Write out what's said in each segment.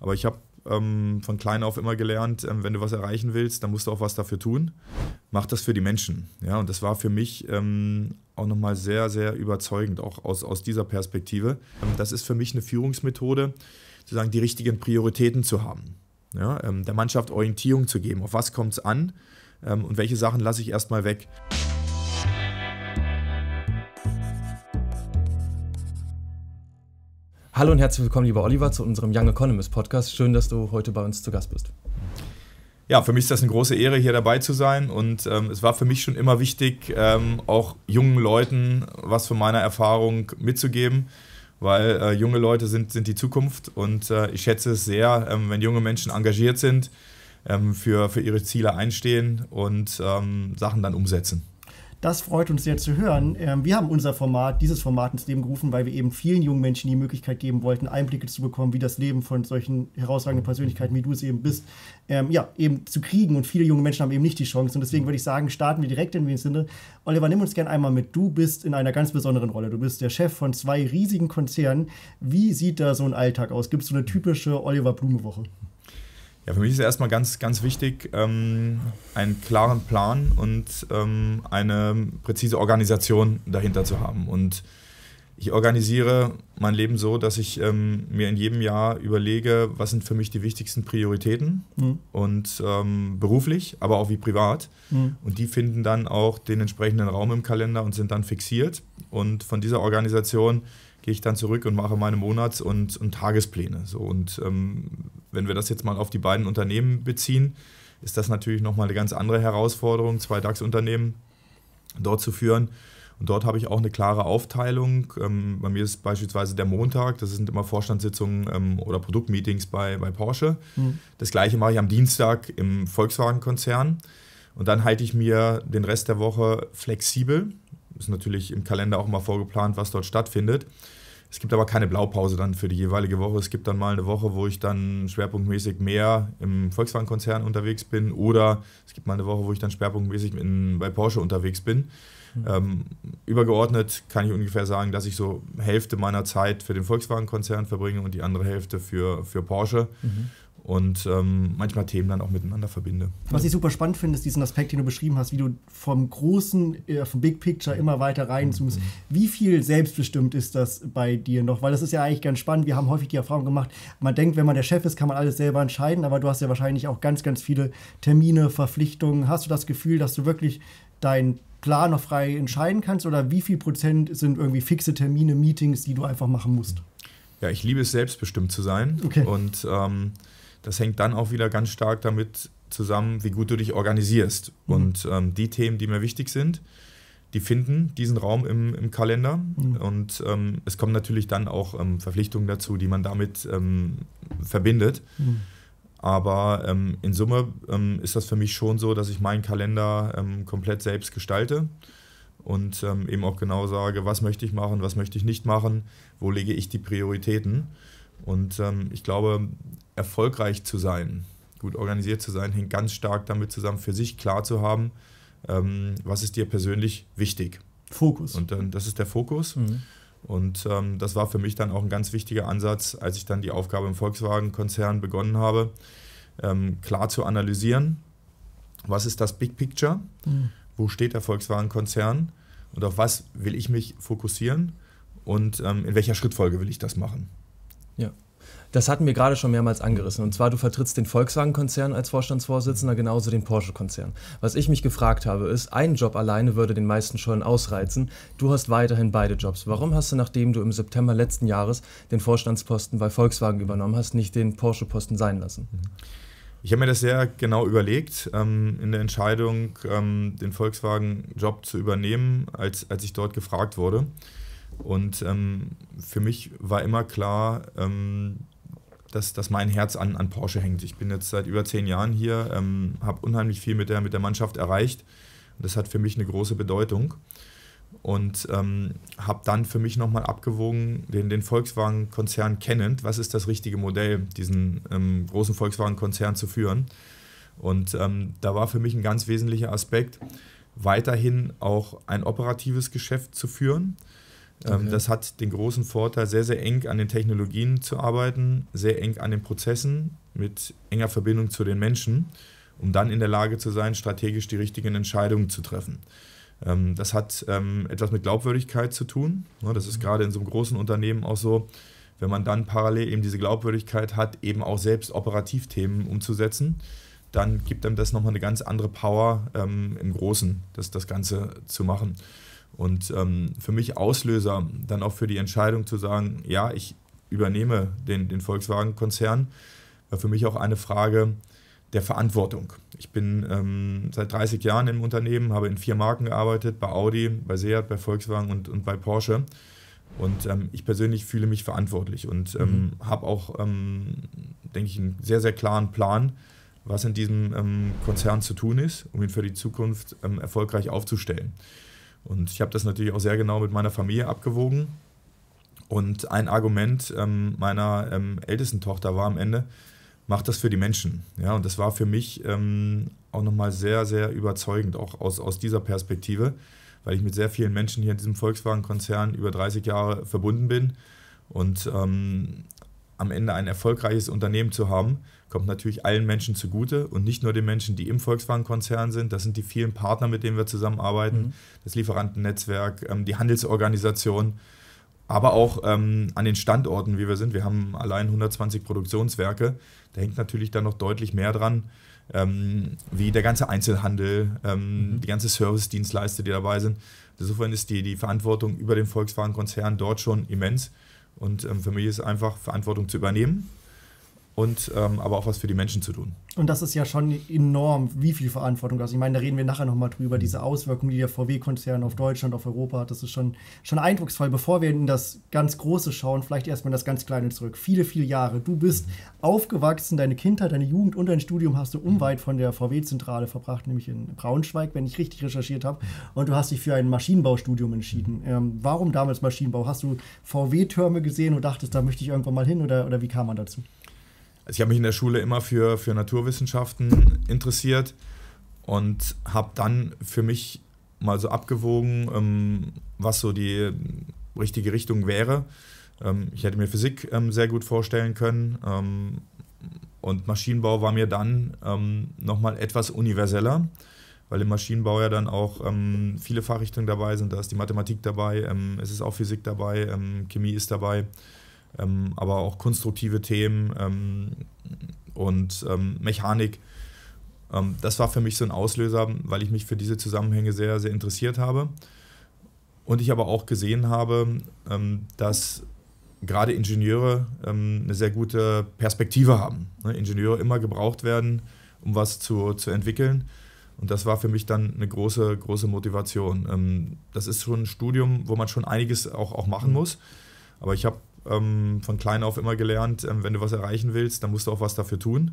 Aber ich habe ähm, von klein auf immer gelernt, ähm, wenn du was erreichen willst, dann musst du auch was dafür tun. Mach das für die Menschen. Ja, und das war für mich ähm, auch nochmal sehr, sehr überzeugend, auch aus, aus dieser Perspektive. Ähm, das ist für mich eine Führungsmethode, sozusagen die richtigen Prioritäten zu haben. Ja, ähm, der Mannschaft Orientierung zu geben. Auf was kommt es an ähm, und welche Sachen lasse ich erstmal weg. Hallo und herzlich willkommen, lieber Oliver, zu unserem Young Economist Podcast. Schön, dass du heute bei uns zu Gast bist. Ja, für mich ist das eine große Ehre, hier dabei zu sein. Und ähm, es war für mich schon immer wichtig, ähm, auch jungen Leuten was von meiner Erfahrung mitzugeben, weil äh, junge Leute sind, sind die Zukunft. Und äh, ich schätze es sehr, ähm, wenn junge Menschen engagiert sind, ähm, für, für ihre Ziele einstehen und ähm, Sachen dann umsetzen. Das freut uns sehr zu hören. Ähm, wir haben unser Format, dieses Format ins Leben gerufen, weil wir eben vielen jungen Menschen die Möglichkeit geben wollten, Einblicke zu bekommen, wie das Leben von solchen herausragenden Persönlichkeiten, wie du es eben bist, ähm, ja, eben zu kriegen. Und viele junge Menschen haben eben nicht die Chance. Und deswegen mhm. würde ich sagen, starten wir direkt in dem Sinne. Oliver, nimm uns gerne einmal mit. Du bist in einer ganz besonderen Rolle. Du bist der Chef von zwei riesigen Konzernen. Wie sieht da so ein Alltag aus? Gibt es so eine typische Oliver Blume-Woche? Ja, für mich ist erstmal ganz, ganz wichtig, ähm, einen klaren Plan und ähm, eine präzise Organisation dahinter zu haben. Und ich organisiere mein Leben so, dass ich ähm, mir in jedem Jahr überlege, was sind für mich die wichtigsten Prioritäten mhm. und ähm, beruflich, aber auch wie privat. Mhm. Und die finden dann auch den entsprechenden Raum im Kalender und sind dann fixiert. Und von dieser Organisation gehe ich dann zurück und mache meine Monats- und, und Tagespläne. So, und ähm, wenn wir das jetzt mal auf die beiden Unternehmen beziehen, ist das natürlich nochmal eine ganz andere Herausforderung, zwei DAX-Unternehmen dort zu führen. Und dort habe ich auch eine klare Aufteilung. Ähm, bei mir ist beispielsweise der Montag, das sind immer Vorstandssitzungen ähm, oder Produktmeetings bei, bei Porsche. Mhm. Das gleiche mache ich am Dienstag im Volkswagen-Konzern. Und dann halte ich mir den Rest der Woche flexibel. Ist natürlich im Kalender auch immer vorgeplant, was dort stattfindet. Es gibt aber keine Blaupause dann für die jeweilige Woche. Es gibt dann mal eine Woche, wo ich dann schwerpunktmäßig mehr im Volkswagen-Konzern unterwegs bin oder es gibt mal eine Woche, wo ich dann schwerpunktmäßig in, bei Porsche unterwegs bin. Hm. Ähm, übergeordnet kann ich ungefähr sagen, dass ich so Hälfte meiner Zeit für den Volkswagen-Konzern verbringe und die andere Hälfte für, für Porsche. Mhm und ähm, manchmal Themen dann auch miteinander verbinde. Was ich super spannend finde, ist diesen Aspekt, den du beschrieben hast, wie du vom großen, äh, vom Big Picture immer weiter reinzoomst. Mhm. Wie viel selbstbestimmt ist das bei dir noch? Weil das ist ja eigentlich ganz spannend. Wir haben häufig die Erfahrung gemacht, man denkt, wenn man der Chef ist, kann man alles selber entscheiden, aber du hast ja wahrscheinlich auch ganz, ganz viele Termine, Verpflichtungen. Hast du das Gefühl, dass du wirklich deinen Plan noch frei entscheiden kannst oder wie viel Prozent sind irgendwie fixe Termine, Meetings, die du einfach machen musst? Ja, ich liebe es, selbstbestimmt zu sein okay. und ähm, das hängt dann auch wieder ganz stark damit zusammen, wie gut du dich organisierst. Mhm. Und ähm, die Themen, die mir wichtig sind, die finden diesen Raum im, im Kalender. Mhm. Und ähm, es kommen natürlich dann auch ähm, Verpflichtungen dazu, die man damit ähm, verbindet. Mhm. Aber ähm, in Summe ähm, ist das für mich schon so, dass ich meinen Kalender komplett selbst gestalte und eben auch genau sage, was möchte ich machen, was möchte ich nicht machen, wo lege ich die Prioritäten. Und ähm, ich glaube, erfolgreich zu sein, gut organisiert zu sein, hängt ganz stark damit zusammen, für sich klar zu haben, ähm, was ist dir persönlich wichtig. Fokus. Und dann, das ist der Fokus. Mhm. Und ähm, das war für mich dann auch ein ganz wichtiger Ansatz, als ich dann die Aufgabe im Volkswagen-Konzern begonnen habe, ähm, klar zu analysieren, was ist das Big Picture, mhm. wo steht der Volkswagen-Konzern und auf was will ich mich fokussieren und ähm, in welcher Schrittfolge will ich das machen. Ja. Das hatten wir gerade schon mehrmals angerissen. Und zwar, du vertrittst den Volkswagen-Konzern als Vorstandsvorsitzender, genauso den Porsche-Konzern. Was ich mich gefragt habe, ist, ein Job alleine würde den meisten schon ausreizen. Du hast weiterhin beide Jobs. Warum hast du, nachdem du im September letzten Jahres den Vorstandsposten bei Volkswagen übernommen hast, nicht den Porsche-Posten sein lassen? Mhm. Ich habe mir das sehr genau überlegt ähm, in der Entscheidung, ähm, den Volkswagen-Job zu übernehmen, als, als ich dort gefragt wurde. Und ähm, für mich war immer klar, ähm, dass, dass mein Herz an, an Porsche hängt. Ich bin jetzt seit über zehn Jahren hier, ähm, habe unheimlich viel mit der, mit der Mannschaft erreicht. Das hat für mich eine große Bedeutung. Und ähm, habe dann für mich nochmal abgewogen, den, den Volkswagen-Konzern kennend, was ist das richtige Modell, diesen ähm, großen Volkswagen-Konzern zu führen. Und ähm, da war für mich ein ganz wesentlicher Aspekt, weiterhin auch ein operatives Geschäft zu führen ähm, okay. Das hat den großen Vorteil, sehr, sehr eng an den Technologien zu arbeiten, sehr eng an den Prozessen, mit enger Verbindung zu den Menschen, um dann in der Lage zu sein, strategisch die richtigen Entscheidungen zu treffen. Ähm, das hat ähm, etwas mit Glaubwürdigkeit zu tun. Ne, das ist mhm. gerade in so einem großen Unternehmen auch so, wenn man dann parallel eben diese Glaubwürdigkeit hat, eben auch selbst operativ Themen umzusetzen dann gibt einem das nochmal eine ganz andere Power, im Großen das, das Ganze zu machen. Und ähm, für mich Auslöser dann auch für die Entscheidung zu sagen, ja, ich übernehme den, den Volkswagen-Konzern, war für mich auch eine Frage der Verantwortung. Ich bin ähm, seit 30 Jahren im Unternehmen, habe in vier Marken gearbeitet, bei Audi, bei Seat, bei Volkswagen und, und bei Porsche. Und ähm, ich persönlich fühle mich verantwortlich und ähm, mhm. habe auch, ähm, denke ich, einen sehr, sehr klaren Plan, was in diesem ähm, Konzern zu tun ist, um ihn für die Zukunft erfolgreich aufzustellen. Und ich habe das natürlich auch sehr genau mit meiner Familie abgewogen. Und ein Argument ähm, meiner ähm, ältesten Tochter war am Ende, macht das für die Menschen. Ja, und das war für mich ähm, auch nochmal sehr, sehr überzeugend, auch aus, aus dieser Perspektive, weil ich mit sehr vielen Menschen hier in diesem Volkswagen-Konzern über 30 Jahre verbunden bin. Und ähm, am Ende ein erfolgreiches Unternehmen zu haben, kommt natürlich allen Menschen zugute und nicht nur den Menschen, die im Volkswagen-Konzern sind. Das sind die vielen Partner, mit denen wir zusammenarbeiten, mhm. das Lieferantennetzwerk, ähm, die Handelsorganisation, aber auch ähm, an den Standorten, wie wir sind. Wir haben allein 120 Produktionswerke. Da hängt natürlich dann noch deutlich mehr dran, ähm, wie der ganze Einzelhandel, mhm. die ganze Service-Dienstleister, die dabei sind. Insofern ist die, die Verantwortung über den Volkswagen-Konzern dort schon immens. Und ähm, für mich ist einfach Verantwortung zu übernehmen und ähm, aber auch was für die Menschen zu tun. Und das ist ja schon enorm, wie viel Verantwortung das. Also ich meine, da reden wir nachher nochmal drüber, diese Auswirkungen, die der VW-Konzern auf Deutschland, auf Europa hat. Das ist schon, schon eindrucksvoll. Bevor wir in das ganz Große schauen, vielleicht erstmal das ganz Kleine zurück. Viele, viele Jahre. Du bist mhm. aufgewachsen, deine Kindheit, deine Jugend und dein Studium hast du unweit von der VW-Zentrale verbracht, nämlich in Braunschweig, wenn ich richtig recherchiert habe. Und du hast dich für ein Maschinenbaustudium entschieden. Ähm, warum damals Maschinenbau? Hast du VW-Türme gesehen und dachtest, da möchte ich irgendwann mal hin oder, oder wie kam man dazu? also ich habe mich in der Schule immer für, für Naturwissenschaften interessiert und habe dann für mich mal so abgewogen, ähm, was so die richtige Richtung wäre. Ähm, ich hätte mir Physik ähm, sehr gut vorstellen können ähm, und Maschinenbau war mir dann ähm, nochmal etwas universeller, weil im Maschinenbau ja dann auch ähm, viele Fachrichtungen dabei sind. Da ist die Mathematik dabei, ähm, es ist auch Physik dabei, Chemie ist dabei ähm, aber auch konstruktive Themen ähm, und ähm, Mechanik. Ähm, das war für mich so ein Auslöser, weil ich mich für diese Zusammenhänge sehr, sehr interessiert habe. Und ich aber auch gesehen habe, ähm, dass gerade Ingenieure eine sehr gute Perspektive haben. Ne? Ingenieure immer gebraucht werden, um was zu, zu entwickeln. Und das war für mich dann eine große, große Motivation. das ist schon ein Studium, wo man schon einiges auch, auch machen mhm. muss. Aber ich habe ähm, von klein auf immer gelernt, ähm, wenn du was erreichen willst, dann musst du auch was dafür tun.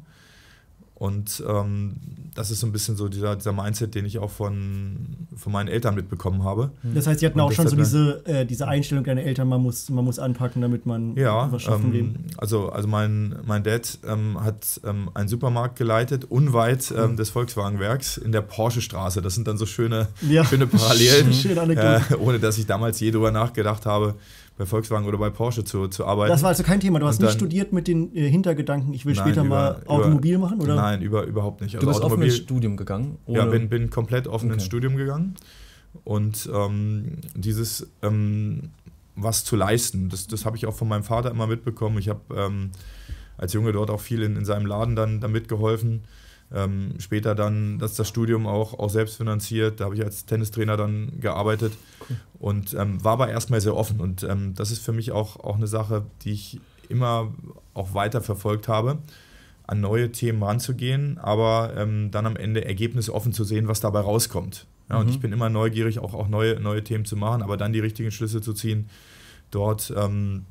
Und ähm, das ist so ein bisschen so dieser, dieser Mindset, den ich auch von, von meinen Eltern mitbekommen habe. Mhm. Das heißt, sie hatten auch schon so diese, äh, diese Einstellung deiner Eltern, man muss, man muss anpacken, damit man ja, was schaffen ähm, Also, also mein, mein Dad ähm, hat ähm, einen Supermarkt geleitet, unweit ähm, mhm. des Volkswagenwerks in der Porsche-Straße. Das sind dann so schöne, ja. schöne Parallelen, Schön, äh, ohne dass ich damals je drüber nachgedacht habe, bei Volkswagen oder bei Porsche zu, zu arbeiten. Das war also kein Thema. Du hast dann, nicht studiert mit den äh, Hintergedanken, ich will nein, später über, mal Automobil über, machen, oder? Nein, über, überhaupt nicht. Also du bist Automobil, offen ins Studium gegangen? ja, bin, bin komplett offen okay. ins Studium gegangen. Und ähm, dieses ähm, was zu leisten, das, das habe ich auch von meinem Vater immer mitbekommen. Ich habe ähm, als Junge dort auch viel in, in seinem Laden dann, dann mitgeholfen. Ähm, später dann, dass das Studium auch, auch selbst finanziert. Da habe ich als Tennistrainer dann gearbeitet und ähm, war aber erstmal sehr offen. Und ähm, das ist für mich auch, auch eine Sache, die ich immer auch weiter verfolgt habe, an neue Themen ranzugehen, aber ähm, dann am Ende Ergebnis offen zu sehen, was dabei rauskommt. Ja, mhm. Und ich bin immer neugierig, auch, auch neue, neue Themen zu machen, aber dann die richtigen Schlüsse zu ziehen, dort ähm,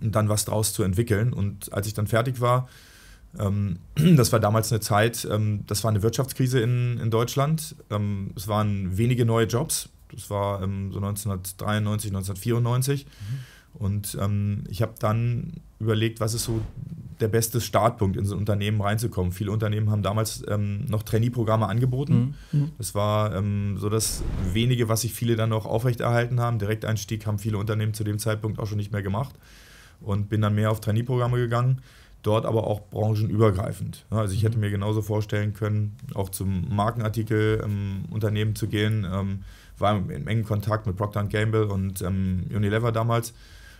dann was draus zu entwickeln. Und als ich dann fertig war, ähm, das war damals eine Zeit, ähm, das war eine Wirtschaftskrise in, in Deutschland. Ähm, es waren wenige neue Jobs. Das war so 1993, 1994. Mhm. Und ich habe dann überlegt, was ist so der beste Startpunkt, in so ein Unternehmen reinzukommen. Viele Unternehmen haben damals noch Trainee-Programme angeboten. Mhm. mhm. Das war so das wenige, was sich viele dann noch aufrechterhalten haben. Direkteinstieg haben viele Unternehmen zu dem Zeitpunkt auch schon nicht mehr gemacht und bin dann mehr auf Trainee-Programme gegangen dort aber auch branchenübergreifend. Also ich hätte mhm. mir genauso vorstellen können, auch zum Markenartikelunternehmen ähm, zu gehen. Ähm, war in engem Kontakt mit Procter Gamble und ähm, Unilever damals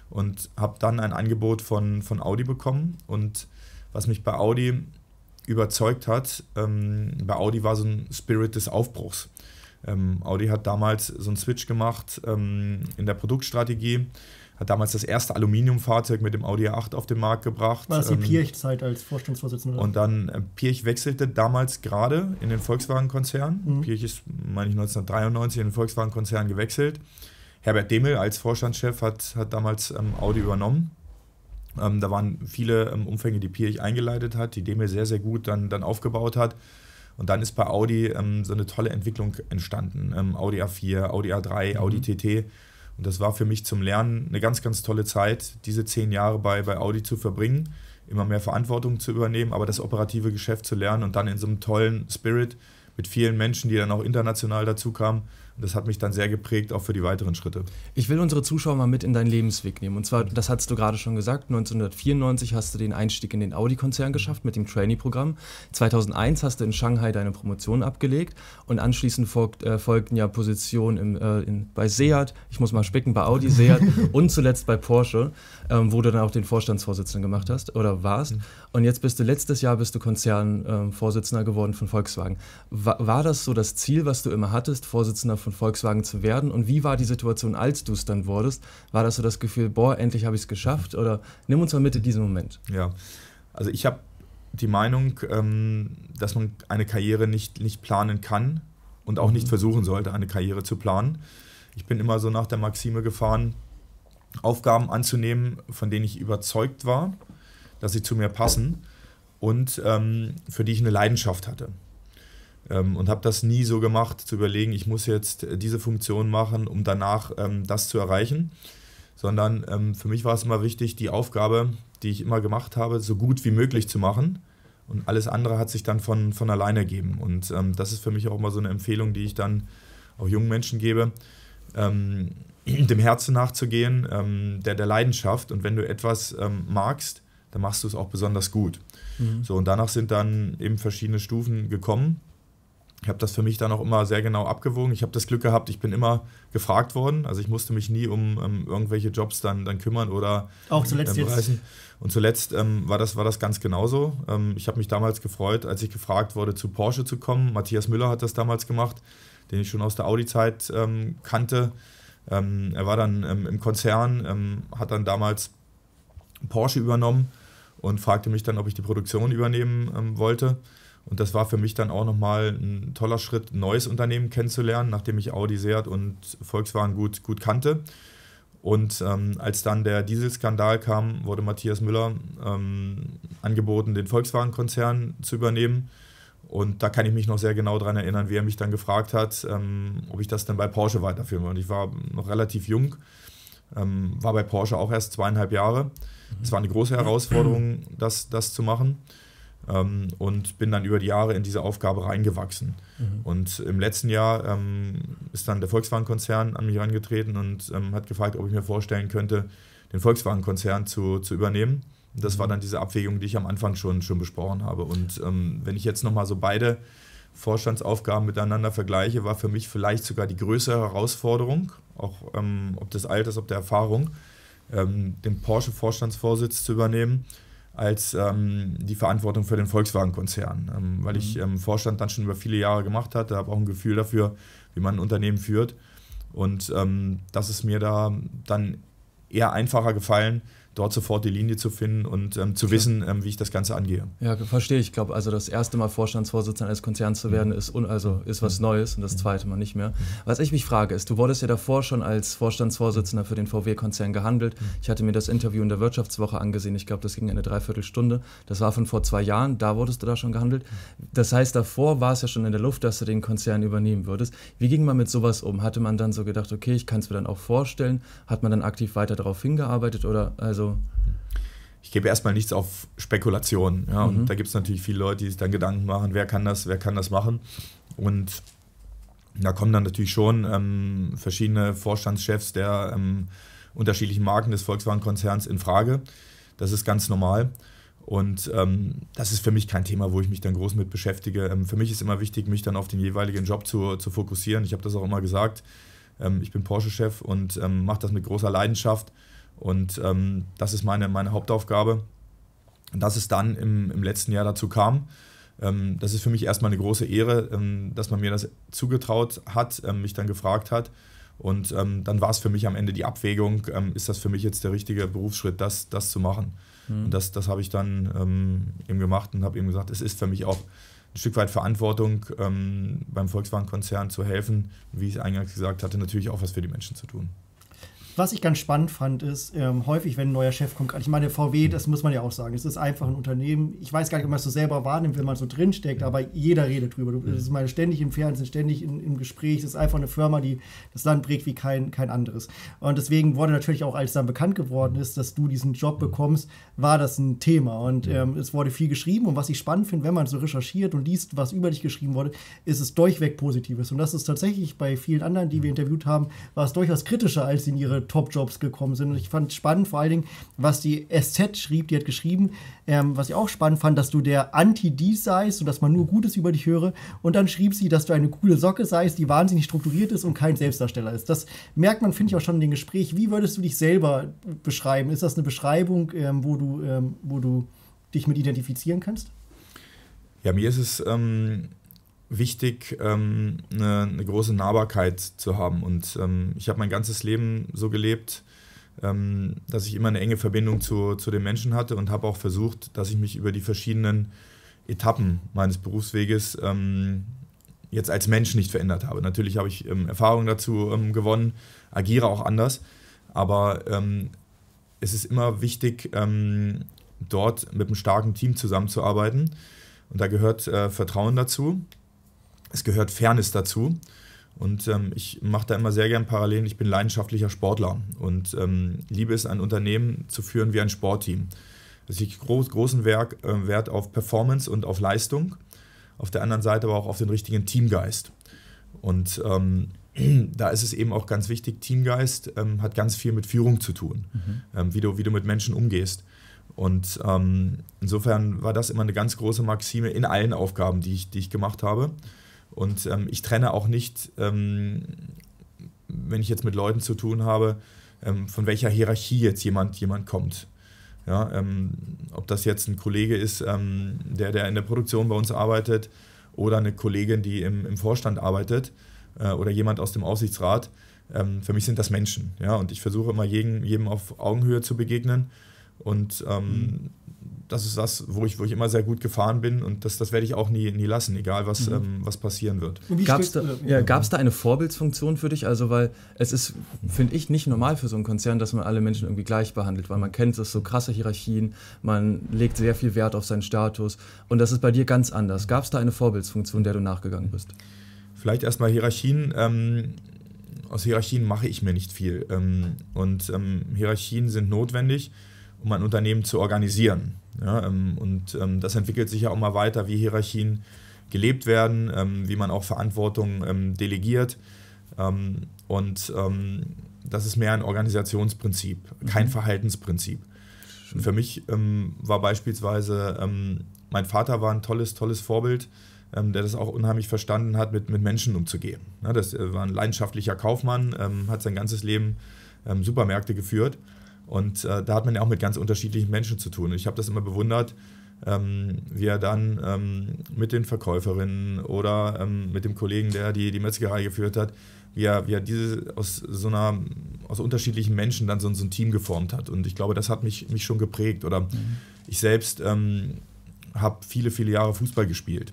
und habe dann ein Angebot von, von Audi bekommen. Und was mich bei Audi überzeugt hat, ähm, bei Audi war so ein Spirit des Aufbruchs. Ähm, Audi hat damals so einen Switch gemacht ähm, in der Produktstrategie hat damals das erste Aluminiumfahrzeug mit dem Audi A8 auf den Markt gebracht. War das ähm, die Pirch-Zeit halt als Vorstandsvorsitzender? Und dann, äh, Pirch wechselte damals gerade in den Volkswagen-Konzern. Mhm. Pirch ist, meine ich, 1993 in den Volkswagen-Konzern gewechselt. Herbert Demel als Vorstandschef hat, hat damals ähm, Audi übernommen. Ähm, da waren viele ähm, Umfänge, die Pirch eingeleitet hat, die Demel sehr, sehr gut dann, dann aufgebaut hat. Und dann ist bei Audi ähm, so eine tolle Entwicklung entstanden. Ähm, Audi A4, Audi A3, mhm. Audi TT und das war für mich zum Lernen eine ganz, ganz tolle Zeit, diese zehn Jahre bei, bei Audi zu verbringen, immer mehr Verantwortung zu übernehmen, aber das operative Geschäft zu lernen und dann in so einem tollen Spirit mit vielen Menschen, die dann auch international dazu kamen, das hat mich dann sehr geprägt, auch für die weiteren Schritte. Ich will unsere Zuschauer mal mit in deinen Lebensweg nehmen. Und zwar, das hast du gerade schon gesagt, 1994 hast du den Einstieg in den Audi-Konzern geschafft mit dem Trainee-Programm. 2001 hast du in Shanghai deine Promotion abgelegt und anschließend folgt, äh, folgten ja Positionen im, äh, in, bei Seat, ich muss mal spicken, bei Audi, Seat und zuletzt bei Porsche, ähm, wo du dann auch den Vorstandsvorsitzenden gemacht hast oder warst. Mhm. Und jetzt bist du letztes Jahr bist du Konzernvorsitzender ähm, geworden von Volkswagen. War, war das so das Ziel, was du immer hattest, Vorsitzender von Volkswagen zu werden? Und wie war die Situation, als du es dann wurdest? War das so das Gefühl, boah, endlich habe ich es geschafft? Oder nimm uns mal mit in diesen Moment. Ja, also ich habe die Meinung, ähm, dass man eine Karriere nicht, nicht planen kann und auch mhm. nicht versuchen sollte, eine Karriere zu planen. Ich bin immer so nach der Maxime gefahren, Aufgaben anzunehmen, von denen ich überzeugt war dass sie zu mir passen und ähm, für die ich eine Leidenschaft hatte. Ähm, und habe das nie so gemacht, zu überlegen, ich muss jetzt äh, diese Funktion machen, um danach ähm, das zu erreichen, sondern ähm, für mich war es immer wichtig, die Aufgabe, die ich immer gemacht habe, so gut wie möglich zu machen. Und alles andere hat sich dann von, von alleine ergeben. Und ähm, das ist für mich auch immer so eine Empfehlung, die ich dann auch jungen Menschen gebe, ähm, dem Herzen nachzugehen, der, der Leidenschaft. Und wenn du etwas magst, dann machst du es auch besonders gut. Mhm. So, und danach sind dann eben verschiedene Stufen gekommen. Ich habe das für mich dann auch immer sehr genau abgewogen. Ich habe das Glück gehabt, ich bin immer gefragt worden. Also ich musste mich nie um, um ähm, irgendwelche Jobs dann, dann kümmern oder auch ähm, zuletzt ähm, jetzt. Und zuletzt ähm, war, das, war das ganz genauso. Ähm, ich habe mich damals gefreut, als ich gefragt wurde, zu Porsche zu kommen. Matthias Müller hat das damals gemacht, den ich schon aus der Audi-Zeit ähm, kannte. er war dann im Konzern, hat dann damals Porsche übernommen und fragte mich dann, ob ich die Produktion übernehmen ähm, wollte. Und das war für mich dann auch nochmal ein toller Schritt, ein neues Unternehmen kennenzulernen, nachdem ich Audi, Seat und Volkswagen gut, gut kannte. Und ähm, als dann der Dieselskandal kam, wurde Matthias Müller ähm, angeboten, den Volkswagen-Konzern zu übernehmen. Und da kann ich mich noch sehr genau daran erinnern, wie er mich dann gefragt hat, ähm, ob ich das dann bei Porsche weiterführen will. Und ich war noch relativ jung ähm, war bei Porsche auch erst zweieinhalb Jahre. Mhm. Es war eine große Herausforderung, das, das zu machen. Ähm, und bin dann über die Jahre in diese Aufgabe reingewachsen. Mhm. Und im letzten Jahr ähm, ist dann der Volkswagen-Konzern an mich herangetreten und ähm, hat gefragt, ob ich mir vorstellen könnte, den Volkswagen-Konzern zu, zu übernehmen. Und das war mhm. dann diese Abwägung, die ich am Anfang schon, schon besprochen habe. Und ähm, wenn ich jetzt nochmal so beide Vorstandsaufgaben miteinander vergleiche, war für mich vielleicht sogar die größere Herausforderung, auch ähm, ob des Alters, ob der Erfahrung, ähm, den Porsche-Vorstandsvorsitz zu übernehmen, als ähm, die Verantwortung für den Volkswagen-Konzern. Ähm, weil ich mhm. ähm, Vorstand dann schon über viele Jahre gemacht hatte, habe auch ein Gefühl dafür, wie man ein Unternehmen führt. Und ähm, das ist mir da dann eher einfacher gefallen, dort sofort die Linie zu finden und ähm, zu ja. wissen, ähm, wie ich das Ganze angehe. Ja, verstehe ich. glaube, also das erste Mal Vorstandsvorsitzender eines Konzerns zu mhm. werden, ist, also ist was mhm. Neues und das mhm. zweite Mal nicht mehr. Was ich mich frage, ist, du wurdest ja davor schon als Vorstandsvorsitzender für den VW-Konzern gehandelt. Ich hatte mir das Interview in der Wirtschaftswoche angesehen. Ich glaube, das ging eine Dreiviertelstunde. Das war von vor zwei Jahren. Da wurdest du da schon gehandelt. Das heißt, davor war es ja schon in der Luft, dass du den Konzern übernehmen würdest. Wie ging man mit sowas um? Hatte man dann so gedacht, okay, ich kann es mir dann auch vorstellen? Hat man dann aktiv weiter darauf hingearbeitet oder also also ich gebe erstmal nichts auf Spekulationen. Ja, mhm. Und da gibt es natürlich viele Leute, die sich dann Gedanken machen, wer kann das, wer kann das machen. Und da kommen dann natürlich schon ähm, verschiedene Vorstandschefs der ähm, unterschiedlichen Marken des Volkswagen-Konzerns in Frage. Das ist ganz normal. Und ähm, das ist für mich kein Thema, wo ich mich dann groß mit beschäftige. Ähm, für mich ist immer wichtig, mich dann auf den jeweiligen Job zu, zu fokussieren. Ich habe das auch immer gesagt. Ähm, ich bin Porsche-Chef und ähm, mache das mit großer Leidenschaft und ähm, das ist meine, meine Hauptaufgabe. dass es dann im, im letzten Jahr dazu kam, ähm, das ist für mich erstmal eine große Ehre, ähm, dass man mir das zugetraut hat, ähm, mich dann gefragt hat. Und ähm, dann war es für mich am Ende die Abwägung, ähm, ist das für mich jetzt der richtige Berufsschritt, das, das zu machen. Mhm. Und das, das habe ich dann eben gemacht und habe eben gesagt, es ist für mich auch ein Stück weit Verantwortung, beim Volkswagen-Konzern zu helfen, wie ich es eingangs gesagt hatte, natürlich auch was für die Menschen zu tun. Was ich ganz spannend fand, ist, ähm, häufig, wenn ein neuer Chef kommt, ich meine, VW, das muss man ja auch sagen, es ist einfach ein Unternehmen. Ich weiß gar nicht, ob man es so selber wahrnimmt, wenn man so drinsteckt, aber jeder redet drüber. Du bist mal ständig im Fernsehen, ständig in, im Gespräch. Es ist einfach eine Firma, die das Land prägt wie kein, kein anderes. Und deswegen wurde natürlich auch, als dann bekannt geworden ist, dass du diesen Job bekommst, war das ein Thema. Und ähm, es wurde viel geschrieben. Und was ich spannend finde, wenn man so recherchiert und liest, was über dich geschrieben wurde, ist es durchweg Positives. Und das ist tatsächlich bei vielen anderen, die wir interviewt haben, war es durchaus kritischer als in ihre Top-Jobs gekommen sind. Und ich fand es spannend, vor allen Dingen, was die SZ schrieb, die hat geschrieben, ähm, was ich auch spannend fand, dass du der Anti-Dies seist und dass man nur Gutes über dich höre. Und dann schrieb sie, dass du eine coole Socke seist, die wahnsinnig strukturiert ist und kein Selbstdarsteller ist. Das merkt man, finde ich, auch schon in dem Gespräch. Wie würdest du dich selber beschreiben? Ist das eine Beschreibung, ähm, wo, du, ähm, wo du dich mit identifizieren kannst? Ja, mir ist es ähm, wichtig, ähm, eine, eine, große Nahbarkeit zu haben. Und ähm, ich habe mein ganzes Leben so gelebt, ähm, dass ich immer eine enge Verbindung zu, zu den Menschen hatte und habe auch versucht, dass ich mich über die verschiedenen Etappen meines Berufsweges ähm, jetzt als Mensch nicht verändert habe. Natürlich habe ich ähm, Erfahrungen dazu ähm, gewonnen, agiere auch anders, aber es ist immer wichtig, dort mit einem starken Team zusammenzuarbeiten. Und da gehört äh, Vertrauen dazu es gehört Fairness dazu. Und ähm, ich mache da immer sehr gern Parallelen. Ich bin leidenschaftlicher Sportler und ähm, liebe es, ein Unternehmen zu führen wie ein Sportteam. Also ich groß, großen Werk, äh, Wert auf Performance und auf Leistung, auf der anderen Seite aber auch auf den richtigen Teamgeist. Und ähm, da ist es eben auch ganz wichtig, Teamgeist ähm, hat ganz viel mit Führung zu tun, mhm. Ähm, wie, du, wie du mit Menschen umgehst. Und ähm, insofern war das immer eine ganz große Maxime in allen Aufgaben, die ich, die ich gemacht habe. Und ähm, ich trenne auch nicht, ähm, wenn ich jetzt mit Leuten zu tun habe, ähm, von welcher Hierarchie jetzt jemand, jemand kommt. Ja, ähm, ob das jetzt ein Kollege ist, ähm, der, der in der Produktion bei uns arbeitet, oder eine Kollegin, die im, im Vorstand arbeitet, äh, oder jemand aus dem Aufsichtsrat. Ähm, für mich sind das Menschen. Ja? Und ich versuche immer jedem, jedem auf Augenhöhe zu begegnen. Und mhm das ist das, wo ich, wo ich immer sehr gut gefahren bin und das, das werde ich auch nie, nie lassen, egal was, mhm. ähm, was passieren wird. Gab es da, äh, ja, da, eine Vorbildsfunktion für dich? Also, weil es ist, finde ich, nicht normal für so einen Konzern, dass man alle Menschen irgendwie gleich behandelt, weil man kennt das so krasse Hierarchien, man legt sehr viel Wert auf seinen Status und das ist bei dir ganz anders. Gab es da eine Vorbildsfunktion, der du nachgegangen bist? Vielleicht erstmal Hierarchien. Ähm, aus Hierarchien mache ich mir nicht viel. Ähm, und ähm, Hierarchien sind notwendig, um ein Unternehmen zu organisieren. Ja, ähm, und ähm, das entwickelt sich ja auch mal weiter, wie Hierarchien gelebt werden, ähm, wie man auch Verantwortung ähm, delegiert. Ähm, und ähm, das ist mehr ein Organisationsprinzip, kein mhm. Verhaltensprinzip. Und für mich war beispielsweise, mein Vater war ein tolles, tolles Vorbild, der das auch unheimlich verstanden hat, mit, mit Menschen umzugehen. Ja, das äh, war ein leidenschaftlicher Kaufmann, hat sein ganzes Leben Supermärkte geführt und äh, da hat man ja auch mit ganz unterschiedlichen Menschen zu tun. Und ich habe das immer bewundert, ähm, wie er dann ähm, mit den Verkäuferinnen oder ähm, mit dem Kollegen, der die, die Metzgerei geführt hat, wie er, wie er diese aus so einer, aus unterschiedlichen Menschen dann so, so ein Team geformt hat. Und ich glaube, das hat mich, mich schon geprägt. Oder mhm. ich selbst ähm, habe viele, viele Jahre Fußball gespielt.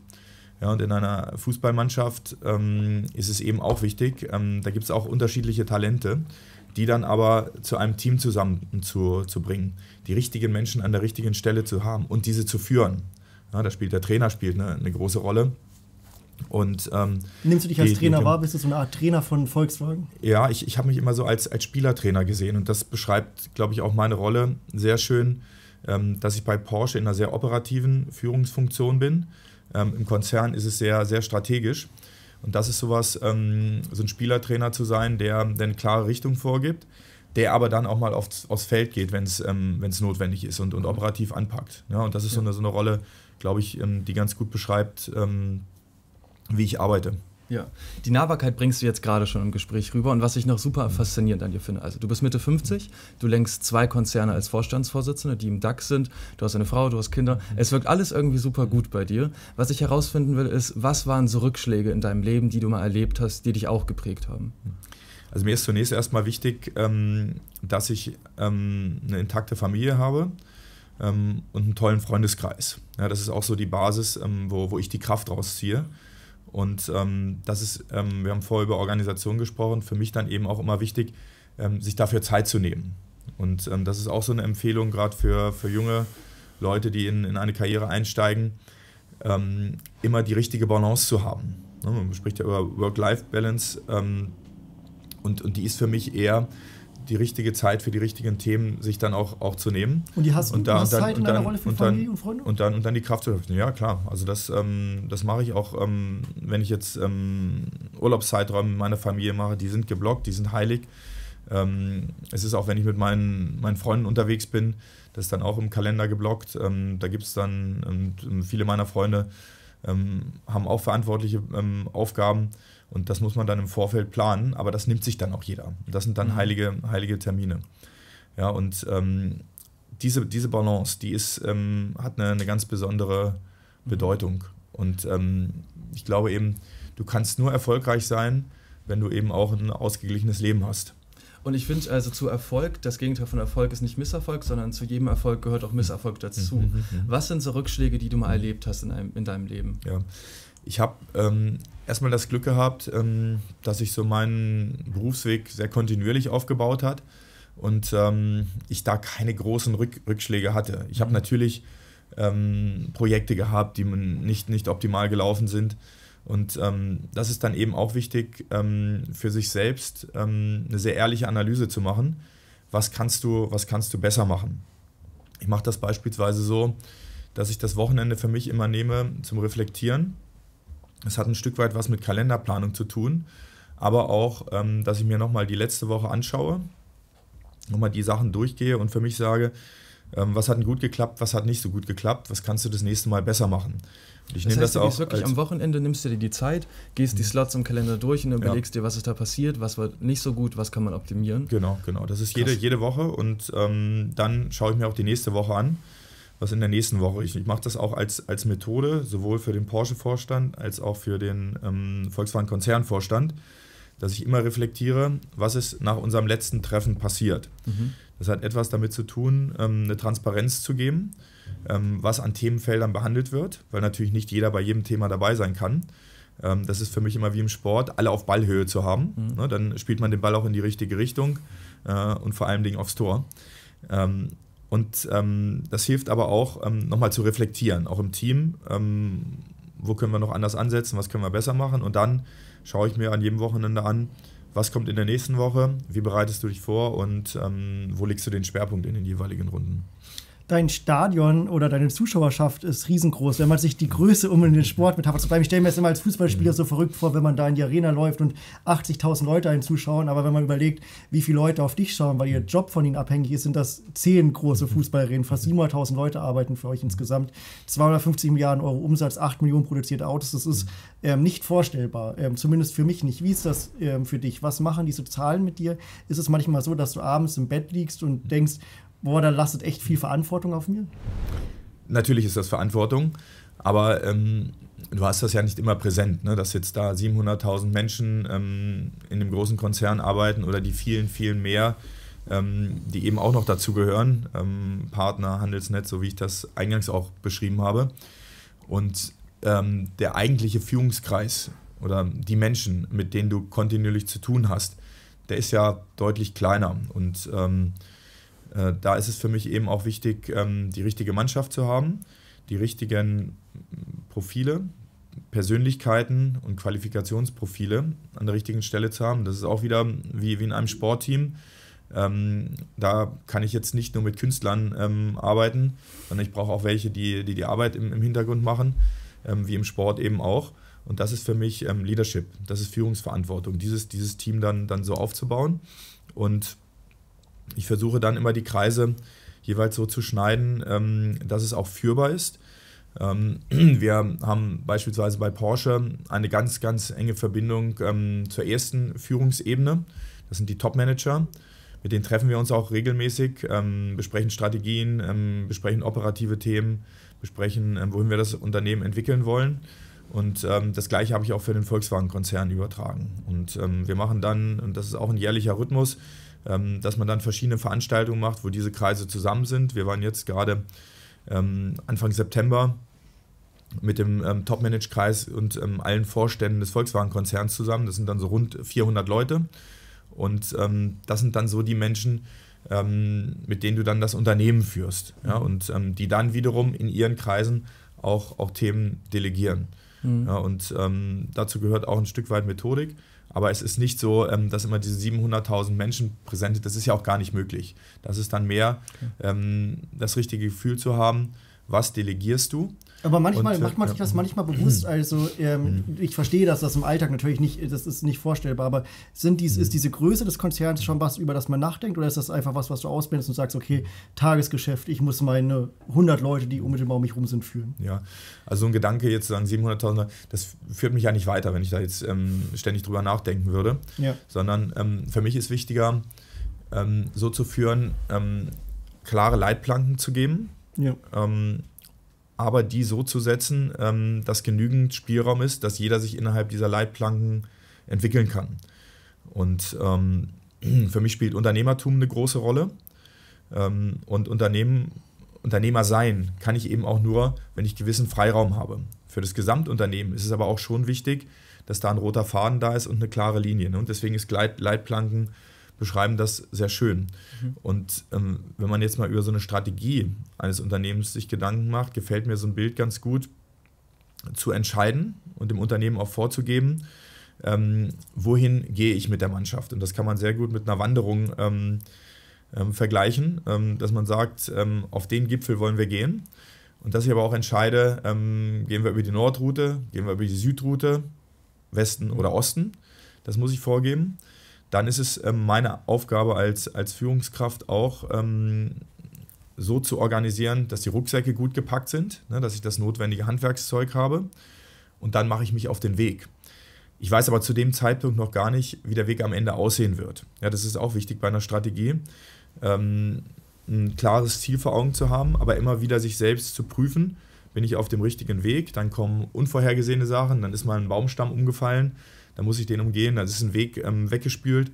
Ja, und in einer Fußballmannschaft ähm, ist es eben auch wichtig, ähm, da gibt es auch unterschiedliche Talente die dann aber zu einem Team zusammenzubringen, die richtigen Menschen an der richtigen Stelle zu haben und diese zu führen. Ja, da spielt der Trainer spielt eine, eine große Rolle. Und, ähm, Nimmst du dich als Trainer wahr? Bist du so eine Art Trainer von Volkswagen? Ja, ich, ich habe mich immer so als, als Spielertrainer gesehen und das beschreibt, glaube ich, auch meine Rolle sehr schön, ähm, dass ich bei Porsche in einer sehr operativen Führungsfunktion bin. Ähm, Im Konzern ist es sehr, sehr strategisch. Und das ist sowas, ähm, so ein Spielertrainer zu sein, der, der eine klare Richtung vorgibt, der aber dann auch mal aufs, aufs Feld geht, wenn es ähm, notwendig ist und, und mhm. operativ anpackt. Ja, und das ist so eine, so eine Rolle, glaube ich, ähm, die ganz gut beschreibt, ähm, wie ich arbeite. Ja, die Nahbarkeit bringst du jetzt gerade schon im Gespräch rüber. Und was ich noch super faszinierend an dir finde, also du bist Mitte 50, du lenkst zwei Konzerne als Vorstandsvorsitzende, die im DAX sind, du hast eine Frau, du hast Kinder. Es wirkt alles irgendwie super gut bei dir. Was ich herausfinden will, ist, was waren so Rückschläge in deinem Leben, die du mal erlebt hast, die dich auch geprägt haben? Also mir ist zunächst erstmal wichtig, ähm, dass ich ähm, eine intakte Familie habe ähm, und einen tollen Freundeskreis. das ist auch so die Basis, wo, wo ich die Kraft rausziehe. Und ähm, das ist, ähm, wir haben vorher über Organisation gesprochen, für mich dann eben auch immer wichtig, ähm, sich dafür Zeit zu nehmen. Und ähm, das ist auch so eine Empfehlung, gerade für, für junge Leute, die in, in eine Karriere einsteigen, ähm, immer die richtige Balance zu haben. Ne, man spricht ja über Work-Life-Balance ähm, und, und die ist für mich eher, die richtige Zeit für die richtigen Themen sich dann auch, auch zu nehmen. Und die hast, und da, hast und dann, in deiner Rolle für Familie dann, und Freunde? Und dann, und dann die Kraft zu öffnen. Ja, klar. Also das, ähm, das mache ich auch, ähm, wenn ich jetzt ähm, Urlaubszeiträume mit meiner Familie mache. Die sind geblockt, die sind heilig. Ähm, es ist auch, wenn ich mit meinen, meinen Freunden unterwegs bin, das ist dann auch im Kalender geblockt. Ähm, da gibt es dann ähm, viele meiner Freunde, ähm, haben auch verantwortliche ähm, Aufgaben und das muss man dann im Vorfeld planen, aber das nimmt sich dann auch jeder. Das sind dann mhm. heilige, heilige Termine. Ja, und ähm, diese, diese Balance, die ist, ähm, hat eine, eine, ganz besondere Bedeutung. Und ähm, ich glaube eben, du kannst nur erfolgreich sein, wenn du eben auch ein ausgeglichenes Leben hast. Und ich finde, also zu Erfolg, das Gegenteil von Erfolg ist nicht Misserfolg, sondern zu jedem Erfolg gehört auch Misserfolg dazu. Mhm, mhm, mhm. Was sind so Rückschläge, die du mal erlebt hast in, einem, in deinem Leben? Ja. Ich habe ähm, erstmal das Glück gehabt, ähm, dass ich so meinen Berufsweg sehr kontinuierlich aufgebaut hat und ähm, ich da keine großen Rück Rückschläge hatte. Ich habe natürlich ähm, Projekte gehabt, die nicht, nicht optimal gelaufen sind und ähm, das ist dann eben auch wichtig, ähm, für sich selbst ähm, eine sehr ehrliche Analyse zu machen. Was kannst du, was kannst du besser machen? Ich mache das beispielsweise so, dass ich das Wochenende für mich immer nehme zum Reflektieren. Es hat ein Stück weit was mit Kalenderplanung zu tun, aber auch, ähm, dass ich mir nochmal die letzte Woche anschaue, nochmal die Sachen durchgehe und für mich sage, ähm, was hat denn gut geklappt, was hat nicht so gut geklappt, was kannst du das nächste Mal besser machen. Ich das heißt, das du gehst wirklich am Wochenende, nimmst du dir die Zeit, gehst mhm. die Slots im Kalender durch und überlegst ja. dir, was ist da passiert, was war nicht so gut, was kann man optimieren. Genau, genau. Das ist jede, jede Woche und ähm, dann schaue ich mir auch die nächste Woche an, was in der nächsten Woche. Ich, ich mache das auch als, als Methode, sowohl für den Porsche-Vorstand als auch für den ähm, Volkswagen-Konzern-Vorstand, dass ich immer reflektiere, was ist nach unserem letzten Treffen passiert. Mhm. Das hat etwas damit zu tun, ähm, eine Transparenz zu geben ähm, was an Themenfeldern behandelt wird, weil natürlich nicht jeder bei jedem Thema dabei sein kann. Ähm, das ist für mich immer wie im Sport, alle auf Ballhöhe zu haben. Mhm. Ne, dann spielt man den Ball auch in die richtige Richtung äh, und vor allen Dingen aufs Tor. Ähm, und das hilft aber auch, nochmal zu reflektieren, auch im Team. wo können wir noch anders ansetzen, was können wir besser machen? Und dann schaue ich mir an jedem Wochenende an, was kommt in der nächsten Woche, wie bereitest du dich vor und wo legst du den Schwerpunkt in den jeweiligen Runden? dein Stadion oder deine Zuschauerschaft ist riesengroß. Wenn man sich die Größe um in den Sport mit zu also ich stelle mir das immer als Fußballspieler mhm. so verrückt vor, wenn man da in die Arena läuft und 80.000 Leute einen zuschauen. Aber wenn man überlegt, wie viele Leute auf dich schauen, weil ihr Job von ihnen abhängig ist, sind das zehn große mhm. Fußballrennen. Fast 700.000 mhm. Leute arbeiten für euch insgesamt. 250 Milliarden Euro Umsatz, 8 Millionen produzierte Autos. Das ist ähm, nicht vorstellbar. Ähm, zumindest für mich nicht. Wie ist das ähm, für dich? Was machen diese Zahlen mit dir? Ist es manchmal so, dass du abends im Bett liegst und denkst, boah, da lastet echt viel Verantwortung auf mir? Natürlich ist das Verantwortung, aber ähm, du hast das ja nicht immer präsent, ne? dass jetzt da 700.000 Menschen ähm, in dem großen Konzern arbeiten oder die vielen, vielen mehr, ähm, die eben auch noch dazugehören, ähm, Partner, Handelsnetz, so wie ich das eingangs auch beschrieben habe. Und ähm, der eigentliche Führungskreis oder die Menschen, mit denen du kontinuierlich zu tun hast, der ist ja deutlich kleiner. Und ähm, äh, da ist es für mich eben auch wichtig, ähm, die richtige Mannschaft zu haben, die richtigen Profile, Persönlichkeiten und Qualifikationsprofile an der richtigen Stelle zu haben. Das ist auch wieder wie, wie in einem Sportteam. Ähm, da kann ich jetzt nicht nur mit Künstlern ähm, arbeiten, sondern ich brauche auch welche, die die, die Arbeit im, im Hintergrund machen, ähm, wie im Sport eben auch. Und das ist für mich ähm, Leadership, das ist Führungsverantwortung, dieses, dieses Team dann, dann so aufzubauen. Und ich versuche dann immer die Kreise jeweils so zu schneiden, ähm, dass es auch führbar ist. Ähm, wir haben beispielsweise bei Porsche eine ganz, ganz enge Verbindung ähm, zur ersten Führungsebene. Das sind die Top-Manager. Mit denen treffen wir uns auch regelmäßig, besprechen Strategien, besprechen operative Themen, besprechen, wohin wir das Unternehmen entwickeln wollen. Und ähm, das gleiche habe ich auch für den Volkswagen-Konzern übertragen. Und ähm, wir machen dann, und das ist auch ein jährlicher Rhythmus, ähm, dass man dann verschiedene Veranstaltungen macht, wo diese Kreise zusammen sind. Wir waren jetzt gerade ähm, Anfang September mit dem ähm, Top-Manage-Kreis und ähm, allen Vorständen des Volkswagen-Konzerns zusammen. Das sind dann so rund 400 Leute. Und ähm, das sind dann so die Menschen, ähm, mit denen du dann das Unternehmen führst. Ja? Und die dann wiederum in ihren Kreisen auch, auch Themen delegieren. Mhm. Ja, und dazu gehört auch ein Stück weit Methodik. Aber es ist nicht so, ähm, dass immer diese 700.000 Menschen präsent sind. Das ist ja auch gar nicht möglich. Das ist dann mehr, okay. Ähm, das richtige Gefühl zu haben, was delegierst du aber manchmal und, äh, macht man sich ja. das manchmal bewusst. Mhm. Also ähm, mhm. ich verstehe dass das im Alltag natürlich nicht, das ist nicht vorstellbar, aber sind dies, mhm. ist diese Größe des Konzerns schon was, über das man nachdenkt, oder ist das einfach was, was du ausblendest und sagst, okay, Tagesgeschäft, ich muss meine 100 Leute, die unmittelbar um mich rum sind, führen? Ja, also so ein Gedanke jetzt an 700.000, das führt mich ja nicht weiter, wenn ich da jetzt ähm, ständig drüber nachdenken würde, ja. sondern ähm, für mich ist wichtiger, ähm, so zu führen, ähm, klare Leitplanken zu geben. Ja. Ähm, aber die so zu setzen, ähm, dass genügend Spielraum ist, dass jeder sich innerhalb dieser Leitplanken entwickeln kann. Und ähm, für mich spielt Unternehmertum eine große Rolle. Ähm, und Unternehmen, Unternehmer sein kann ich eben auch nur, wenn ich gewissen Freiraum habe. Für das Gesamtunternehmen ist es aber auch schon wichtig, dass da ein roter Faden da ist und eine klare Linie. Ne? Und deswegen ist Gleit Leitplanken beschreiben das sehr schön. Mhm. Und ähm, wenn man jetzt mal über so eine Strategie eines Unternehmens sich Gedanken macht, gefällt mir so ein Bild ganz gut, zu entscheiden und dem Unternehmen auch vorzugeben, ähm, wohin gehe ich mit der Mannschaft. Und das kann man sehr gut mit einer Wanderung ähm, ähm vergleichen, ähm, dass man sagt, ähm, auf den Gipfel wollen wir gehen. Und dass ich aber auch entscheide, gehen wir über die Nordroute, gehen wir über die Südroute, Westen oder Osten. Das muss ich vorgeben dann ist es ähm, meine Aufgabe als, als Führungskraft auch, ähm, so zu organisieren, dass die Rucksäcke gut gepackt sind, ne, dass ich das notwendige Handwerkszeug habe und dann mache ich mich auf den Weg. Ich weiß aber zu dem Zeitpunkt noch gar nicht, wie der Weg am Ende aussehen wird. Ja, das ist auch wichtig bei einer Strategie, ähm, ein klares Ziel vor Augen zu haben, aber immer wieder sich selbst zu prüfen, bin ich auf dem richtigen Weg, dann kommen unvorhergesehene Sachen, dann ist mal ein Baumstamm umgefallen, da muss ich den umgehen, da ist ein Weg ähm, weggespült,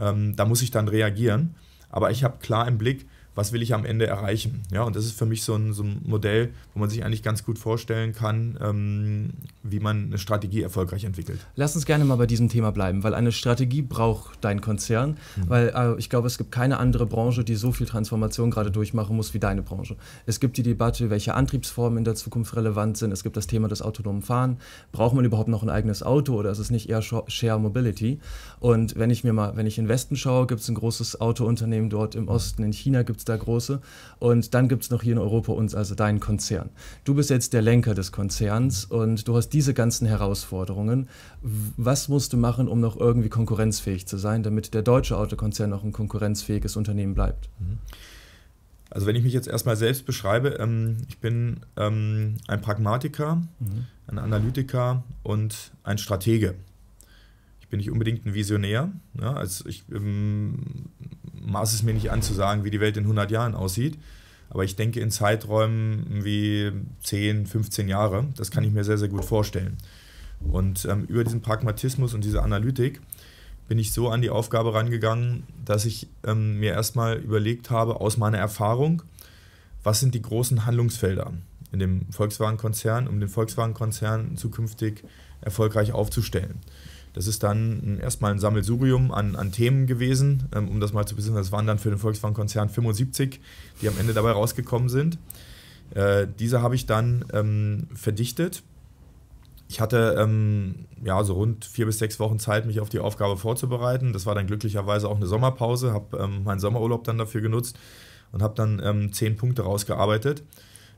ähm, da muss ich dann reagieren. Aber ich habe klar im Blick, was will ich am Ende erreichen. Ja, und das ist für mich so ein, so ein Modell, wo man sich eigentlich ganz gut vorstellen kann, ähm, wie man eine Strategie erfolgreich entwickelt. Lass uns gerne mal bei diesem Thema bleiben, weil eine Strategie braucht dein Konzern, mhm. weil äh, ich glaube, es gibt keine andere Branche, die so viel Transformation gerade durchmachen muss wie deine Branche. Es gibt die Debatte, welche Antriebsformen in der Zukunft relevant sind. Es gibt das Thema des autonomen Fahren. Braucht man überhaupt noch ein eigenes Auto oder ist es nicht eher Share Mobility? Und wenn ich mir mal, wenn ich in den Westen schaue, gibt es ein großes Autounternehmen dort im Osten. In China gibt es der große. Und dann gibt es noch hier in Europa uns, also deinen Konzern. Du bist jetzt der Lenker des Konzerns und du hast diese ganzen Herausforderungen. Was musst du machen, um noch irgendwie konkurrenzfähig zu sein, damit der deutsche Autokonzern noch ein konkurrenzfähiges Unternehmen bleibt? Mhm. Also wenn ich mich jetzt erstmal selbst beschreibe, ähm, ich bin ähm, ein Pragmatiker, mhm. ein Analytiker und ein Stratege ich bin nicht unbedingt ein Visionär. Ja, ne? also ich ähm, maß es mir nicht an zu sagen, wie die Welt in 100 Jahren aussieht. Aber ich denke in Zeiträumen wie 10, 15 Jahre. Das kann ich mir sehr, sehr gut vorstellen. Und ähm, über diesen Pragmatismus und diese Analytik bin ich so an die Aufgabe rangegangen, dass ich ähm, mir erstmal überlegt habe, aus meiner Erfahrung, was sind die großen Handlungsfelder in dem Volkswagen-Konzern, um den Volkswagen-Konzern zukünftig erfolgreich aufzustellen. Das ist dann erstmal ein Sammelsurium an, an Themen gewesen, ähm, um das mal zu besinnen. Das waren dann für den Volkswagen-Konzern 75, die am Ende dabei rausgekommen sind. Äh, diese habe ich dann ähm, verdichtet. Ich hatte ähm, ja, so rund vier bis sechs Wochen Zeit, mich auf die Aufgabe vorzubereiten. Das war dann glücklicherweise auch eine Sommerpause, habe ähm, meinen Sommerurlaub dann dafür genutzt und habe dann ähm, zehn Punkte rausgearbeitet.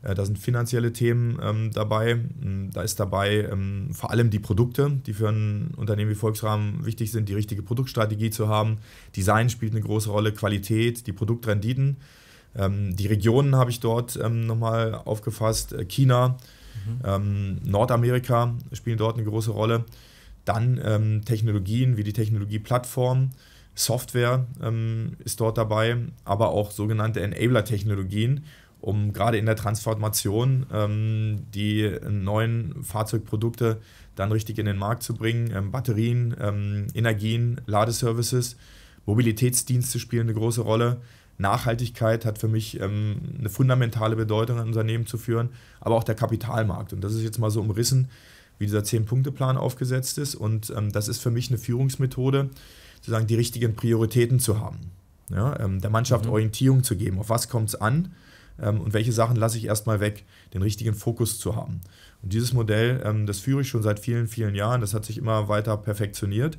Äh, da sind finanzielle Themen ähm, dabei. Mm, da ist dabei ähm, vor allem die Produkte, die für ein Unternehmen wie Volksrahmen wichtig sind, die richtige Produktstrategie zu haben. Design spielt eine große Rolle, Qualität, die Produktrenditen. Ähm, die Regionen habe ich dort ähm, nochmal aufgefasst. Äh, China, mhm. Ähm, Nordamerika spielen dort eine große Rolle. Dann ähm, Technologien wie die Technologieplattform. Software ist dort dabei, aber auch sogenannte Enabler-Technologien um gerade in der Transformation ähm, die neuen Fahrzeugprodukte dann richtig in den Markt zu bringen. Ähm, Batterien, ähm, Energien, Ladeservices, Mobilitätsdienste spielen eine große Rolle. Nachhaltigkeit hat für mich ähm, eine fundamentale Bedeutung, ein Unternehmen zu führen, aber auch der Kapitalmarkt. Und das ist jetzt mal so umrissen, wie dieser Zehn-Punkte-Plan aufgesetzt ist. Und ähm, das ist für mich eine Führungsmethode, sozusagen die richtigen Prioritäten zu haben. Ja, ähm, der Mannschaft mhm. Orientierung zu geben. Auf was kommt es an? ähm, und welche Sachen lasse ich erstmal weg, den richtigen Fokus zu haben. Und dieses Modell, ähm, das führe ich schon seit vielen, vielen Jahren, das hat sich immer weiter perfektioniert.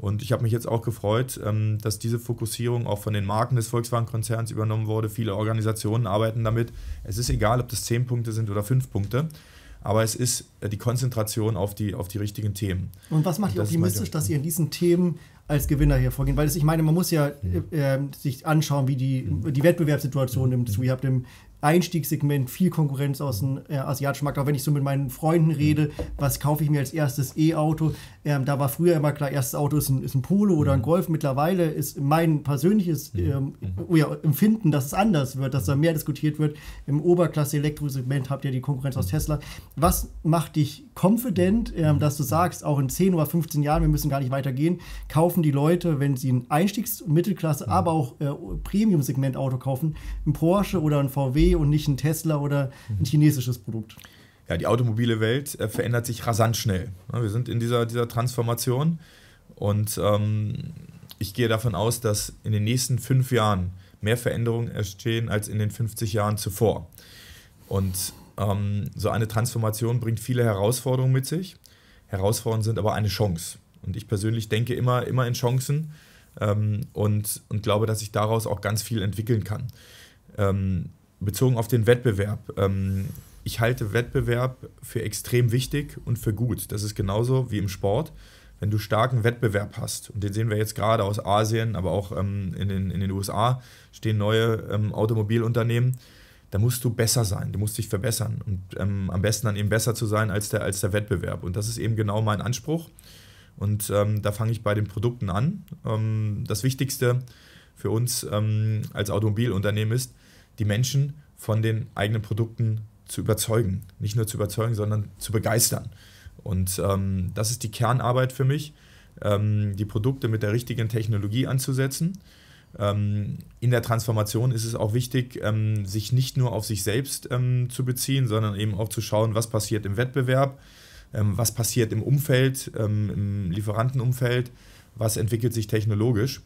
Und ich habe mich jetzt auch gefreut, ähm, dass diese Fokussierung auch von den Marken des Volkswagen-Konzerns übernommen wurde. Viele Organisationen arbeiten damit. Es ist egal, ob das 10 Punkte sind oder 5 Punkte aber es ist äh, die Konzentration auf die, auf die richtigen Themen. Und was macht ihr optimistisch, dass ihr in diesen Themen als Gewinner hier vorgehen? Weil das, ich meine, man muss ja mhm. äh, ähm, sich anschauen, wie die, mhm. die Wettbewerbssituation nimmt zu. Ihr habt im mhm. Einstiegssegment viel Konkurrenz aus dem äh, asiatischen Markt. Auch wenn ich so mit meinen Freunden rede, was kaufe ich mir als erstes E-Auto? Ähm, da war früher immer klar, erstes Auto ist ein, ist ein Polo oder ein mhm. Golf. Mittlerweile ist mein persönliches mhm. ähm, mhm. ja, Empfinden, dass es anders wird, dass da mehr diskutiert wird. Im Oberklasse-Elektrosegment habt ihr die Konkurrenz aus Tesla. Was macht dich confident, ähm, dass du sagst, auch in 10 oder 15 Jahren, wir müssen gar nicht weitergehen, kaufen die Leute, wenn sie ein Einstiegs-, Mittelklasse, aber auch äh, Premium-Segment-Auto kaufen, ein Porsche oder ein VW und nicht ein Tesla oder ein mhm. chinesisches Produkt. Ja, die automobile Welt äh, verändert sich rasant schnell. Wir sind in dieser, dieser Transformation und ähm, ich gehe davon aus, dass in den nächsten fünf Jahren mehr Veränderungen entstehen als in den 50 Jahren zuvor. Und ähm, so eine Transformation bringt viele Herausforderungen mit sich. Herausforderungen sind aber eine Chance. Und ich persönlich denke immer, immer in Chancen ähm, und, und glaube, dass ich daraus auch ganz viel entwickeln kann. Ähm, bezogen auf den Wettbewerb. Ähm, ich halte Wettbewerb für extrem wichtig und für gut. Das ist genauso wie im Sport. Wenn du starken Wettbewerb hast, und den sehen wir jetzt gerade aus Asien, aber auch ähm, in, den, in den USA stehen neue ähm, Automobilunternehmen, da musst du besser sein, du musst dich verbessern und ähm, am besten dann eben besser zu sein als der, als der Wettbewerb. Und das ist eben genau mein Anspruch. Und ähm, da fange ich bei den Produkten an. Ähm, das Wichtigste für uns ähm, als Automobilunternehmen ist, die Menschen von den eigenen Produkten zu überzeugen. Nicht nur zu überzeugen, sondern zu begeistern. Und ähm, das ist die Kernarbeit für mich, ähm, die Produkte mit der richtigen Technologie anzusetzen. Ähm, in der Transformation ist es auch wichtig, ähm, sich nicht nur auf sich selbst ähm, zu beziehen, sondern eben auch zu schauen, was passiert im Wettbewerb, ähm, was passiert im Umfeld, im Lieferantenumfeld, was entwickelt sich technologisch.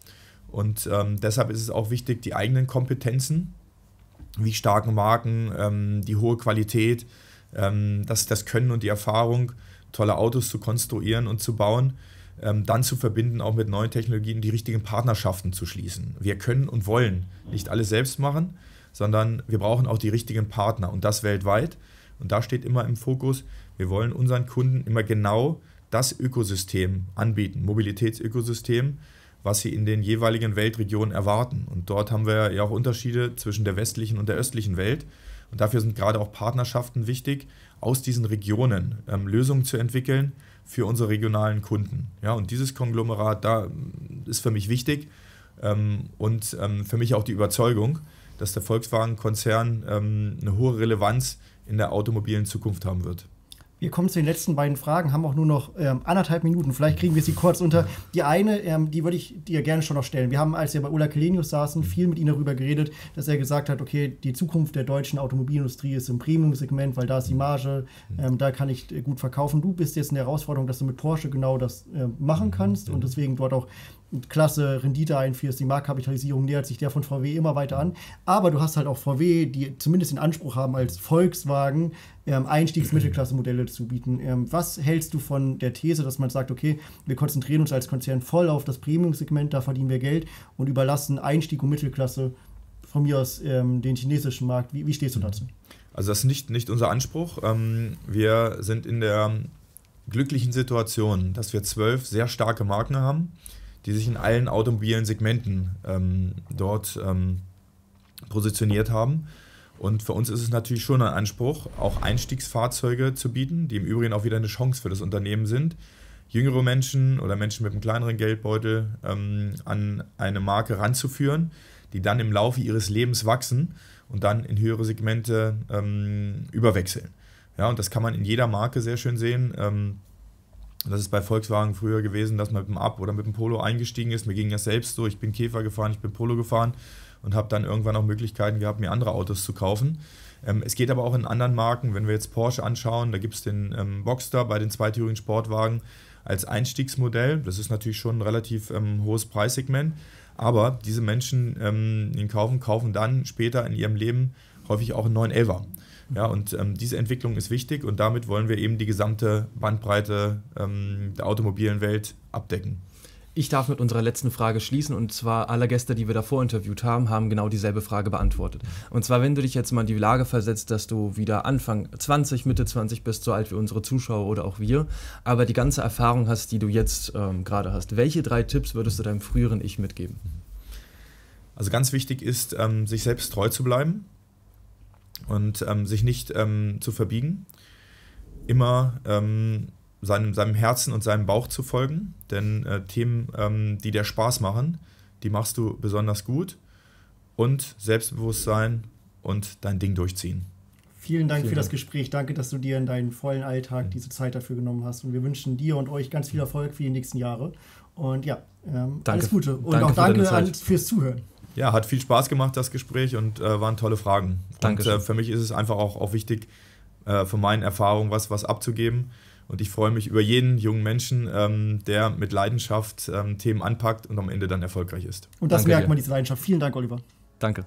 Und deshalb ist es auch wichtig, die eigenen Kompetenzen wie starken Marken, ähm, die hohe Qualität, ähm, das, das Können und die Erfahrung, tolle Autos zu konstruieren und zu bauen, ähm, dann zu verbinden, auch mit neuen Technologien die richtigen Partnerschaften zu schließen. Wir können und wollen nicht alles selbst machen, sondern wir brauchen auch die richtigen Partner und das weltweit. Und da steht immer im Fokus, wir wollen unseren Kunden immer genau das Ökosystem anbieten, Mobilitätsökosystem, was sie in den jeweiligen Weltregionen erwarten. Und dort haben wir ja auch Unterschiede zwischen der westlichen und der östlichen Welt. Und dafür sind gerade auch Partnerschaften wichtig, aus diesen Regionen ähm, Lösungen zu entwickeln für unsere regionalen Kunden. Ja, und dieses Konglomerat da ähm, ist für mich wichtig ähm, und ähm, für mich auch die Überzeugung, dass der Volkswagen-Konzern ähm, eine hohe Relevanz in der automobilen Zukunft haben wird. Wir kommen zu den letzten beiden Fragen, haben auch nur noch ähm, anderthalb Minuten. Vielleicht kriegen wir sie kurz unter. Die eine, ähm, die würde ich dir gerne schon noch stellen. Wir haben, als wir bei Ola Kelenius saßen, viel mit ihm darüber geredet, dass er gesagt hat, okay, die Zukunft der deutschen Automobilindustrie ist im Premium-Segment, weil da ist die Marge, ähm, da kann ich äh, gut verkaufen. Du bist jetzt in der Herausforderung, dass du mit Porsche genau das äh, machen kannst und deswegen dort auch klasse Rendite einfährst. Die Marktkapitalisierung nähert sich der von VW immer weiter an. Aber du hast halt auch VW, die zumindest den Anspruch haben, als Volkswagen ähm, Einstiegsmittelklasse-Modelle zu bieten. Ähm, was hältst du von der These, dass man sagt, okay, wir konzentrieren uns als Konzern voll auf das Premium-Segment, da verdienen wir Geld und überlassen Einstieg und Mittelklasse von mir aus ähm, den chinesischen Markt? Wie, wie, stehst du dazu? Also das ist nicht, nicht unser Anspruch. Ähm, wir sind in der glücklichen Situation, dass wir zwölf sehr starke Marken haben die sich in allen automobilen Segmenten ähm, dort ähm, positioniert haben. Und für uns ist es natürlich schon ein Anspruch, auch Einstiegsfahrzeuge zu bieten, die im Übrigen auch wieder eine Chance für das Unternehmen sind, jüngere Menschen oder Menschen mit einem kleineren Geldbeutel ähm, an eine Marke ranzuführen, die dann im Laufe ihres Lebens wachsen und dann in höhere Segmente ähm, überwechseln. Ja, und das kann man in jeder Marke sehr schön sehen. Ähm, das ist bei Volkswagen früher gewesen, dass man mit dem Ab oder mit dem Polo eingestiegen ist. Mir ging das selbst so. Ich bin Käfer gefahren, ich bin Polo gefahren und habe dann irgendwann auch Möglichkeiten gehabt, mir andere Autos zu kaufen. Ähm, es geht aber auch in anderen Marken. Wenn wir jetzt Porsche anschauen, da gibt es den ähm, Boxster bei den zweitürigen Sportwagen als Einstiegsmodell. Das ist natürlich schon ein relativ ähm, hohes Preissegment. Aber diese Menschen, ähm, ihn kaufen, kaufen dann später in ihrem Leben häufig auch einen 911 Elver. Ja, und ähm, diese Entwicklung ist wichtig und damit wollen wir eben die gesamte Bandbreite ähm, der automobilen Welt abdecken. Ich darf mit unserer letzten Frage schließen und zwar alle Gäste, die wir davor interviewt haben, haben genau dieselbe Frage beantwortet. Und zwar, wenn du dich jetzt mal in die Lage versetzt, dass du wieder Anfang 20, Mitte 20 bist, so alt wie unsere Zuschauer oder auch wir, aber die ganze Erfahrung hast, die du jetzt ähm, gerade hast. Welche drei Tipps würdest du deinem früheren Ich mitgeben? Also ganz wichtig ist, ähm, sich selbst treu zu bleiben und ähm, sich nicht ähm, zu verbiegen, immer ähm, seinem, seinem Herzen und seinem Bauch zu folgen, denn äh, Themen, ähm, die dir Spaß machen, die machst du besonders gut und Selbstbewusstsein und dein Ding durchziehen. Vielen Dank für das Gespräch. Danke, dass du dir in deinen vollen Alltag mhm. diese Zeit dafür genommen hast. Und wir wünschen dir und euch ganz viel Erfolg für die nächsten Jahre. Und ja, ähm, alles Gute. Und danke auch danke für an, fürs Zuhören. Ja, hat viel Spaß gemacht, das Gespräch, und äh, waren tolle Fragen. Dankeschön. Und äh, für mich ist es einfach auch, auch wichtig, äh, von meinen Erfahrungen was, was abzugeben. Und ich freue mich über jeden jungen Menschen, ähm, der mit Leidenschaft ähm, Themen anpackt und am Ende dann erfolgreich ist. Und das Danke merkt dir. man, diese Leidenschaft. Vielen Dank, Oliver. Danke.